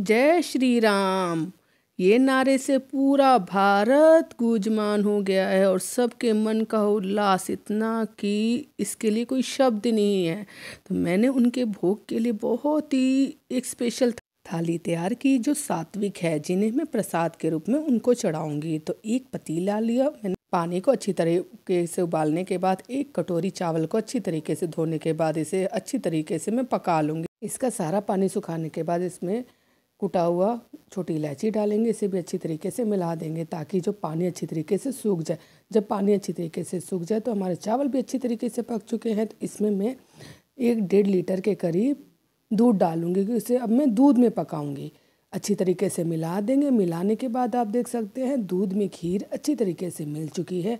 जय श्री राम ये नारे से पूरा भारत गूंजमान हो गया है और सबके मन का उल्लास इतना कि इसके लिए कोई शब्द नहीं है तो मैंने उनके भोग के लिए बहुत ही एक स्पेशल थाली तैयार की जो सात्विक है जिन्हें मैं प्रसाद के रूप में उनको चढ़ाऊंगी तो एक पतीला लिया मैंने पानी को अच्छी तरीके से उबालने के बाद एक कटोरी चावल को अच्छी तरीके से धोने के बाद इसे अच्छी तरीके से मैं पका लूँगी इसका सारा पानी सुखाने के बाद इसमें कुटा हुआ छोटी इलायची डालेंगे इसे भी अच्छी तरीके से मिला देंगे ताकि जो पानी अच्छी तरीके से सूख जाए जब पानी अच्छी तरीके से सूख जाए तो हमारे चावल भी अच्छी तरीके से पक चुके हैं तो इसमें मैं एक डेढ़ लीटर के करीब दूध डालूँगी क्योंकि उसे अब मैं दूध में पकाऊंगी अच्छी तरीके से मिला देंगे मिलाने के बाद आप देख सकते हैं दूध में खीर अच्छी तरीके से मिल चुकी है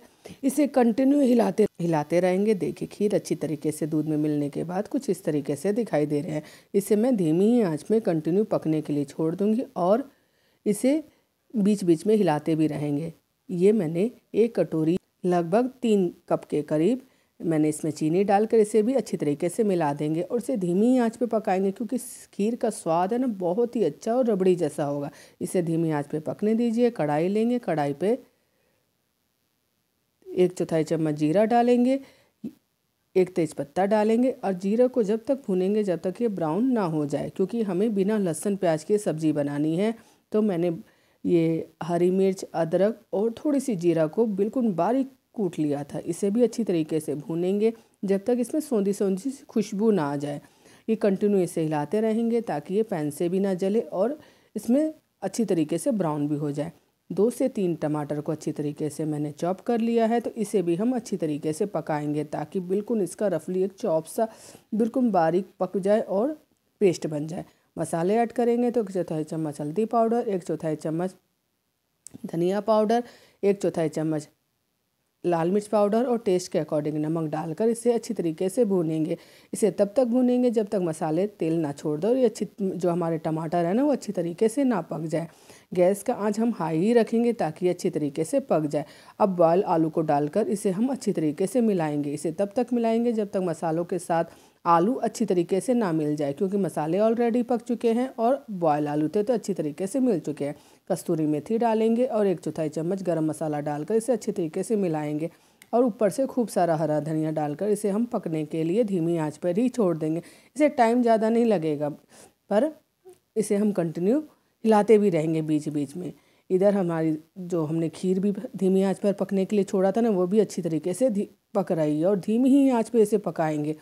इसे कंटिन्यू हिलाते हिलाते रहेंगे देखिए खीर अच्छी तरीके से दूध में मिलने के बाद कुछ इस तरीके से दिखाई दे रहे हैं इसे मैं धीमी ही आँच में कंटिन्यू पकने के लिए छोड़ दूँगी और इसे बीच बीच में हिलाते भी रहेंगे ये मैंने एक कटोरी लगभग तीन कप के करीब मैंने इसमें चीनी डालकर इसे भी अच्छी तरीके से मिला देंगे और इसे धीमी ही आँच पर पकाएंगे क्योंकि खीर का स्वाद है ना बहुत ही अच्छा और रबड़ी जैसा होगा इसे धीमी आँच पर पकने दीजिए कढ़ाई लेंगे कढ़ाई पर एक चौथाई चम्मच जीरा डालेंगे एक तेज़पत्ता डालेंगे और जीरा को जब तक भूनेंगे जब तक ये ब्राउन ना हो जाए क्योंकि हमें बिना लहसुन प्याज के सब्ज़ी बनानी है तो मैंने ये हरी मिर्च अदरक और थोड़ी सी जीरा को बिल्कुल बारीक कूट लिया था इसे भी अच्छी तरीके से भूनेंगे जब तक इसमें सौंधी सौंधी खुशबू ना आ जाए ये कंटिन्यू इसे हिलाते रहेंगे ताकि ये पैन से भी ना जले और इसमें अच्छी तरीके से ब्राउन भी हो जाए दो से तीन टमाटर को अच्छी तरीके से मैंने चॉप कर लिया है तो इसे भी हम अच्छी तरीके से पकाएंगे ताकि बिल्कुल इसका रफली एक चॉप सा बिल्कुल बारीक पक जाए और पेस्ट बन जाए मसाले ऐड करेंगे तो एक चौथाई चम्मच हल्दी पाउडर एक चौथाई चम्मच धनिया पाउडर एक चौथाई चम्मच लाल मिर्च पाउडर और टेस्ट के अकॉर्डिंग नमक डालकर इसे अच्छी तरीके से भूनेंगे इसे तब तक भूनेंगे जब तक मसाले तेल ना छोड़ दो और ये अच्छी जो हमारे टमाटर है ना वो अच्छी तरीके से ना पक जाए गैस का आंच हम हाई ही रखेंगे ताकि अच्छी तरीके से पक जाए अब बॉयल आलू को डालकर इसे हम अच्छी तरीके से मिलाएंगे इसे तब तक मिलाएंगे जब तक मसालों के साथ आलू अच्छी तरीके से ना मिल जाए क्योंकि मसाले ऑलरेडी पक चुके हैं और बॉयल आलू थे तो अच्छी तरीके से मिल चुके हैं कस्तूरी मेथी डालेंगे और एक चौथाई चम्मच गरम मसाला डालकर इसे अच्छी तरीके से मिलाएंगे और ऊपर से खूब सारा हरा धनिया डालकर इसे हम पकने के लिए धीमी आंच पर ही छोड़ देंगे इसे टाइम ज़्यादा नहीं लगेगा पर इसे हम कंटिन्यू हिलाते भी रहेंगे बीच बीच में इधर हमारी जो हमने खीर भी धीमी आंच पर पकने के लिए छोड़ा था ना वो भी अच्छी तरीके से पक रही है और धीमी ही आंच पर इसे पकाएंगे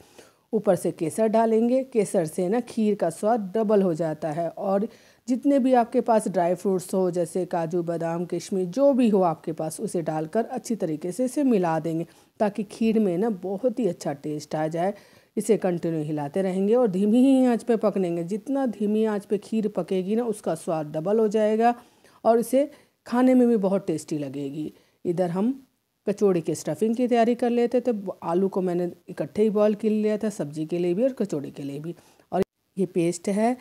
ऊपर से केसर डालेंगे केसर से ना खीर का स्वाद डबल हो जाता है और जितने भी आपके पास ड्राई फ्रूट्स हो जैसे काजू बादाम किशमिश जो भी हो आपके पास उसे डालकर अच्छी तरीके से इसे मिला देंगे ताकि खीर में ना बहुत ही अच्छा टेस्ट आ जाए इसे कंटिन्यू हिलाते रहेंगे और धीमी ही आँच पर पकनेंगे जितना धीमी आँच पर खीर पकेगी ना उसका स्वाद डबल हो जाएगा और इसे खाने में भी बहुत टेस्टी लगेगी इधर हम कचौड़ी की स्टफिंग की तैयारी कर लेते थे आलू को मैंने इकट्ठे ही बॉईल कर लिया था सब्जी के लिए भी और कचौड़ी के लिए भी और ये पेस्ट है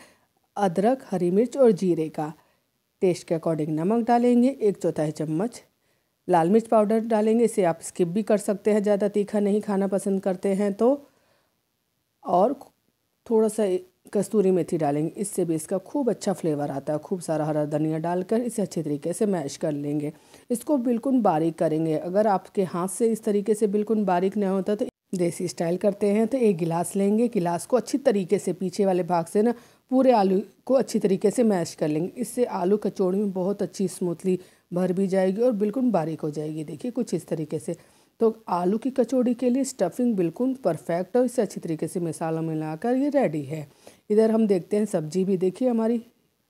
अदरक हरी मिर्च और जीरे का टेस्ट के अकॉर्डिंग नमक डालेंगे एक चौथाई चम्मच लाल मिर्च पाउडर डालेंगे इसे आप स्किप भी कर सकते हैं ज़्यादा तीखा नहीं खाना पसंद करते हैं तो और थोड़ा सा कस्तूरी मेथी डालेंगे इससे भी इसका खूब अच्छा फ्लेवर आता है खूब सारा हरा धनिया डालकर इसे अच्छे तरीके से मैश कर लेंगे इसको बिल्कुल बारीक करेंगे अगर आपके हाथ से इस तरीके से बिल्कुल बारीक नहीं होता तो देसी स्टाइल करते हैं तो एक गिलास लेंगे गिलास को अच्छी तरीके से पीछे वाले भाग से ना पूरे आलू को अच्छी तरीके से मैश कर लेंगे इससे आलू कचौड़ी में बहुत अच्छी स्मूथली भर भी जाएगी और बिल्कुल बारीक हो जाएगी देखिए कुछ इस तरीके से तो आलू की कचौड़ी के लिए स्टफिंग बिल्कुल परफेक्ट और इसे अच्छी तरीके से मसाला मिलाकर ये रेडी है इधर हम देखते हैं सब्जी भी देखिए हमारी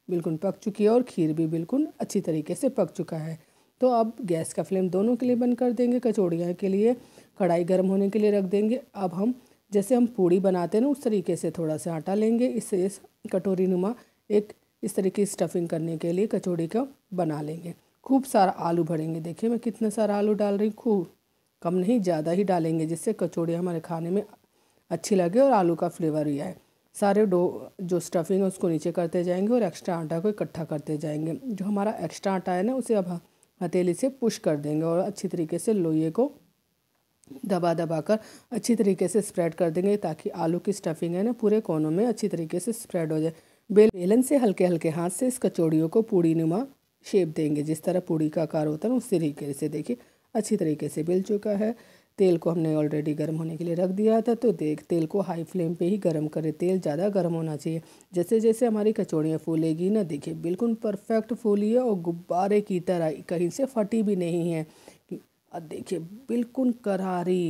बिल्कुल पक चुकी है और खीर भी बिल्कुल अच्छी तरीके से पक चुका है तो अब गैस का फ्लेम दोनों के लिए बंद कर देंगे कचौड़ियाँ के लिए कढ़ाई गर्म होने के लिए रख देंगे अब हम जैसे हम पूड़ी बनाते हैं ना उस तरीके से थोड़ा सा आटा लेंगे इससे इस कटोरी नुमा एक इस तरीके की स्टफिंग करने के लिए कचौड़ी का बना लेंगे खूब सारा आलू भरेंगे देखिए मैं कितना सारा आलू डाल रही हूँ खूब कम नहीं ज़्यादा ही डालेंगे जिससे कचौड़ी हमारे खाने में अच्छी लगे और आलू का फ्लेवर भी आए सारे डो जो स्टफिंग है उसको नीचे करते जाएंगे और एक्स्ट्रा आटा को इकट्ठा करते जाएंगे जो हमारा एक्स्ट्रा आटा है ना उसे अब हथेली से पुश कर देंगे और अच्छी तरीके से लोहे को दबा दबा कर अच्छी तरीके से स्प्रेड कर देंगे ताकि आलू की स्टफिंग है ना पूरे कोनों में अच्छी तरीके से स्प्रेड हो जाए बेल बेलन से हल्के हल्के हाथ से इस कचौड़ियों को पूड़ी नुमा शेप देंगे जिस तरह पूड़ी का आकार होता है ना उस तरीके से देखिए अच्छी तरीके से बेल चुका है तेल को हमने ऑलरेडी गर्म होने के लिए रख दिया था तो देख तेल को हाई फ्लेम पे ही गर्म करें तेल ज़्यादा गर्म होना चाहिए जैसे जैसे हमारी कचौड़ियाँ फूलेगी ना देखिए बिल्कुल परफेक्ट फूली है और गुब्बारे की तरह कहीं से फटी भी नहीं है देखिए बिल्कुल करारी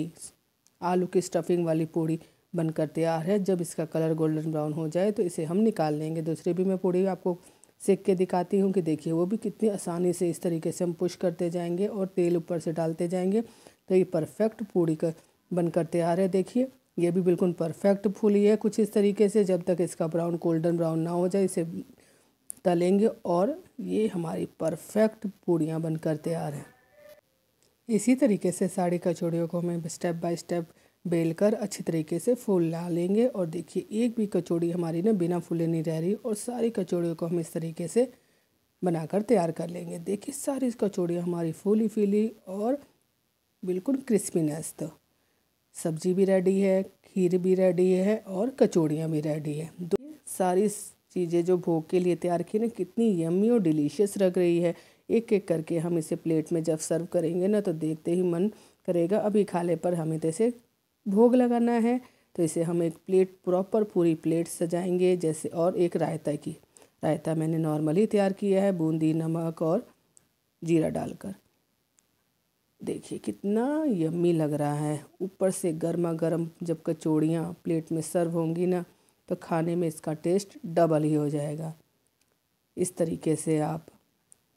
आलू की स्टफिंग वाली पूड़ी बनकर तैयार है जब इसका कलर गोल्डन ब्राउन हो जाए तो इसे हम निकाल लेंगे दूसरी भी मैं पूड़ी आपको सेक के दिखाती हूँ कि देखिए वो भी कितनी आसानी से इस तरीके से हम पुश करते जाएंगे और तेल ऊपर से डालते जाएंगे तो ये परफेक्ट पूरी कर बनकर तैयार है देखिए ये भी बिल्कुल परफेक्ट फूली है कुछ इस तरीके से जब तक इसका ब्राउन गोल्डन ब्राउन ना हो जाए इसे तलेंगे और ये हमारी परफेक्ट पूड़ियाँ बनकर तैयार हैं इसी तरीके से साड़ी कचौड़ियों को हमें स्टेप बाय स्टेप बेलकर अच्छी तरीके से फूल ला लेंगे और देखिए एक भी कचौड़ी हमारी ना बिना फूले नहीं रह रही और सारी कचौड़ियों को हम इस तरीके से बनाकर तैयार कर लेंगे देखिए सारी कचौड़ियाँ हमारी फूली फूली और बिल्कुल क्रिस्पीनेस तो सब्जी भी रेडी है खीर भी रेडी है और कचौड़ियाँ भी रेडी है दो सारी चीज़ें जो भोग के लिए तैयार की ना कितनी यम्मी और डिलीशियस लग रही है एक एक करके हम इसे प्लेट में जब सर्व करेंगे ना तो देखते ही मन करेगा अभी खाले पर हमें तो इसे भोग लगाना है तो इसे हम एक प्लेट प्रॉपर पूरी प्लेट सजाएंगे जैसे और एक रायता की रायता मैंने नॉर्मली तैयार किया है बूंदी नमक और जीरा डालकर देखिए कितना यम्मी लग रहा है ऊपर से गर्मा गर्म जब कचौड़ियाँ प्लेट में सर्व होंगी ना तो खाने में इसका टेस्ट डबल ही हो जाएगा इस तरीके से आप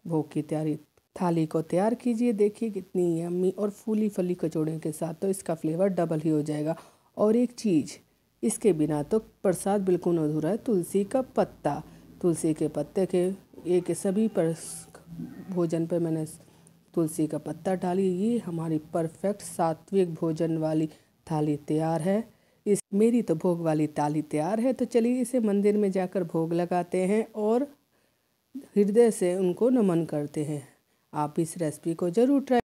भोग की तैयारी थाली को तैयार कीजिए देखिए कितनी यम्मी और फूली फली कचौड़ियों के साथ तो इसका फ्लेवर डबल ही हो जाएगा और एक चीज़ इसके बिना तो प्रसाद बिल्कुल अधूरा है तुलसी का पत्ता तुलसी के पत्ते के एक सभी पर भोजन पर मैंने तुलसी का पत्ता डालिए ये हमारी परफेक्ट सात्विक भोजन वाली थाली तैयार है इस मेरी तो भोग वाली थाली तैयार है तो चलिए इसे मंदिर में जाकर भोग लगाते हैं और हृदय से उनको नमन करते हैं आप इस रेसिपी को ज़रूर ट्राई